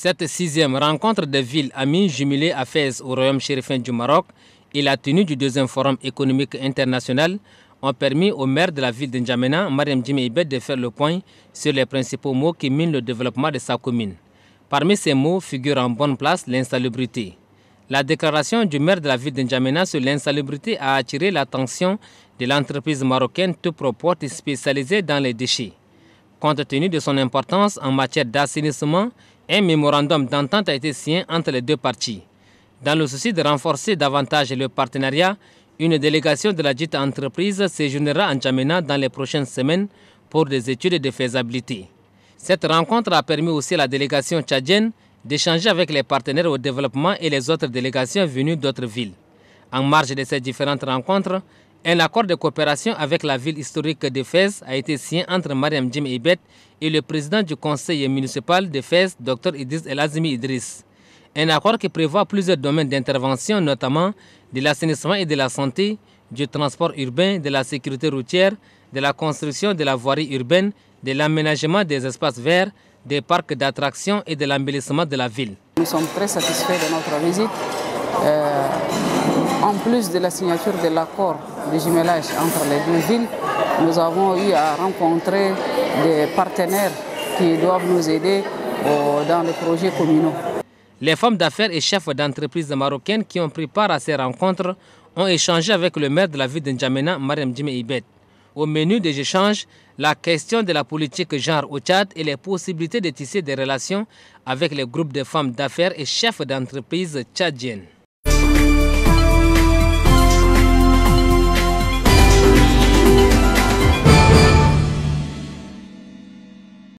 Cette sixième rencontre des villes amies jumelées à Fès au Royaume chérifien du Maroc et la tenue du deuxième forum économique international ont permis au maire de la ville de N'Djamena, Mariam Djimé de faire le point sur les principaux mots qui minent le développement de sa commune. Parmi ces mots figure en bonne place l'insalubrité. La déclaration du maire de la ville de sur l'insalubrité a attiré l'attention de l'entreprise marocaine Tout Porte spécialisée dans les déchets. Compte tenu de son importance en matière d'assainissement, un mémorandum d'entente a été signé entre les deux parties. Dans le souci de renforcer davantage le partenariat, une délégation de la dite entreprise séjournera en Djamena dans les prochaines semaines pour des études de faisabilité. Cette rencontre a permis aussi à la délégation tchadienne d'échanger avec les partenaires au développement et les autres délégations venues d'autres villes. En marge de ces différentes rencontres, un accord de coopération avec la ville historique de Fès a été signé entre Mariam Jim Ibet et le président du conseil municipal de Fès, Dr Idriss El Azimi Idriss. Un accord qui prévoit plusieurs domaines d'intervention, notamment de l'assainissement et de la santé, du transport urbain, de la sécurité routière, de la construction de la voirie urbaine, de l'aménagement des espaces verts, des parcs d'attractions et de l'embellissement de la ville. Nous sommes très satisfaits de notre visite. Euh, en plus de la signature de l'accord de jumelage entre les deux villes, nous avons eu à rencontrer des partenaires qui doivent nous aider dans les projets communaux. Les femmes d'affaires et chefs d'entreprise marocaines qui ont pris part à ces rencontres ont échangé avec le maire de la ville de N'Djamena, Mariam Djime Ibet. Au menu des échanges, la question de la politique genre au Tchad et les possibilités de tisser des relations avec les groupes de femmes d'affaires et chefs d'entreprises tchadiennes.